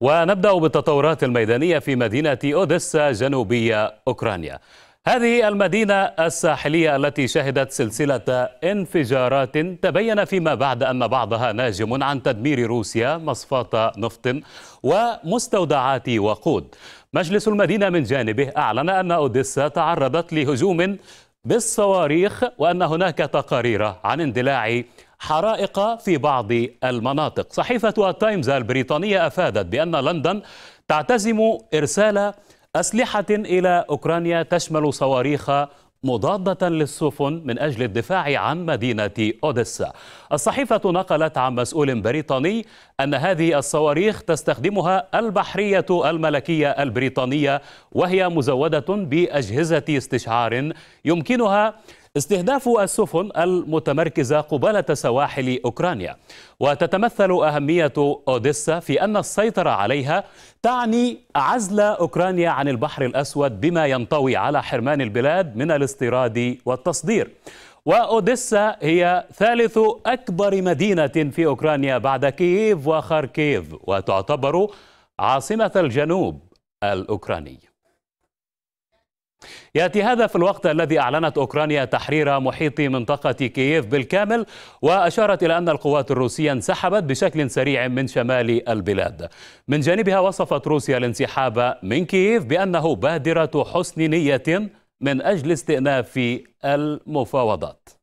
ونبدأ بالتطورات الميدانية في مدينة أوديسا جنوبية أوكرانيا هذه المدينة الساحلية التي شهدت سلسلة انفجارات تبين فيما بعد أن بعضها ناجم عن تدمير روسيا مصفاة نفط ومستودعات وقود مجلس المدينة من جانبه أعلن أن أوديسا تعرضت لهجوم بالصواريخ وأن هناك تقارير عن اندلاع حرائق في بعض المناطق صحيفة التايمز البريطانية أفادت بأن لندن تعتزم إرسال أسلحة إلى أوكرانيا تشمل صواريخ مضادة للسفن من أجل الدفاع عن مدينة أوديسا الصحيفة نقلت عن مسؤول بريطاني أن هذه الصواريخ تستخدمها البحرية الملكية البريطانية وهي مزودة بأجهزة استشعار يمكنها استهداف السفن المتمركزة قبالة سواحل أوكرانيا وتتمثل أهمية أوديسا في أن السيطرة عليها تعني عزل أوكرانيا عن البحر الأسود بما ينطوي على حرمان البلاد من الاستيراد والتصدير وأوديسا هي ثالث أكبر مدينة في أوكرانيا بعد كييف وخاركيف وتعتبر عاصمة الجنوب الأوكراني ياتي هذا في الوقت الذي اعلنت اوكرانيا تحرير محيط منطقه كييف بالكامل واشارت الى ان القوات الروسيه انسحبت بشكل سريع من شمال البلاد. من جانبها وصفت روسيا الانسحاب من كييف بانه بادره حسن نيه من اجل استئناف المفاوضات.